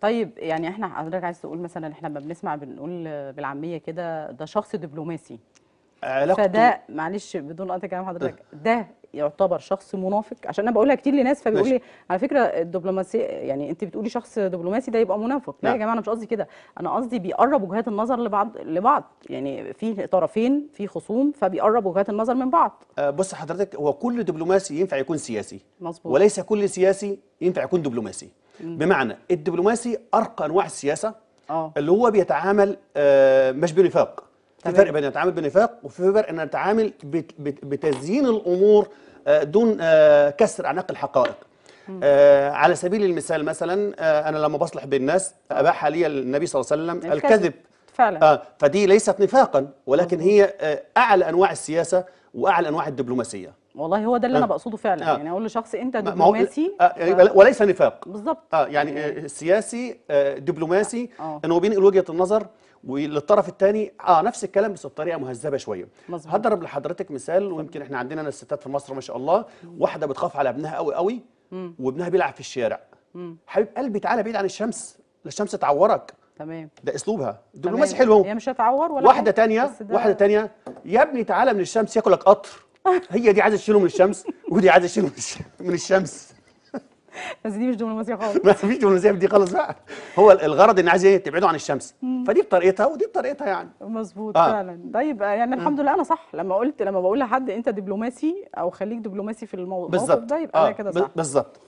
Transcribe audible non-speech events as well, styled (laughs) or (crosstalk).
طيب يعني احنا حضرتك عايز تقول مثلا احنا لما بنسمع بنقول بالعاميه كده ده شخص دبلوماسي علاقته فده معلش بدون قطع كلام حضرتك أه. ده يعتبر شخص منافق عشان انا بقولها كتير لناس فبيقول لي على فكره الدبلوماسي يعني انت بتقولي شخص دبلوماسي ده يبقى منافق لا, يا نعم. جماعه انا مش قصدي كده انا قصدي بيقرب وجهات النظر لبعض لبعض يعني في طرفين في خصوم فبيقرب وجهات النظر من بعض أه بص حضرتك هو كل دبلوماسي ينفع يكون سياسي مظبوط وليس كل سياسي ينفع يكون دبلوماسي مم. بمعنى الدبلوماسي ارقى انواع السياسه أوه. اللي هو بيتعامل آه مش بنفاق في فرق بين نتعامل بنفاق وفي فرق ان نتعامل بتزيين الامور آه، دون آه، كسر اعناق الحقائق آه على سبيل المثال مثلا آه انا لما بصلح بين الناس اباح لي النبي صلى الله عليه وسلم الكذب فعلا آه فدي ليست نفاقا ولكن هي آه اعلى انواع السياسه واعلى انواع الدبلوماسيه والله هو ده اللي انا أه. بقصده فعلا آه. يعني اقول لشخص انت دبلوماسي آه. وليس نفاق بالظبط آه يعني آه. يعني سياسي آه دبلوماسي آه. أه. انه بينقل وجهه النظر وللطرف الثاني اه نفس الكلام بس بطريقه مهذبه شويه مظبوط هضرب لحضرتك مثال ويمكن احنا عندنا الستات في مصر ما شاء الله واحده بتخاف على ابنها قوي قوي وابنها بيلعب في الشارع حبيب قلبي تعالى بعيد عن الشمس الشمس تعورك تمام ده اسلوبها دبلوماسي حلو هي مش هتعور ولا واحده ثانيه واحده ثانيه يا ابني تعالى من الشمس ياكلك قطر هي دي عايزه تشيله من الشمس ودي عايزه تشيله من الشمس بس دي مش دبلوماسيه خالص (laughs) ما فيش دبلوماسيه في دي خالص بقى هو الغرض ان عايز ايه تبعده عن الشمس فدي بطريقتها ودي بطريقتها يعني مظبوط آه. فعلا طيب يعني الحمد لله انا صح لما قلت لما بقول لحد انت دبلوماسي او خليك دبلوماسي في الموضوع بالظبط ده يبقى آه. كده صح بالظبط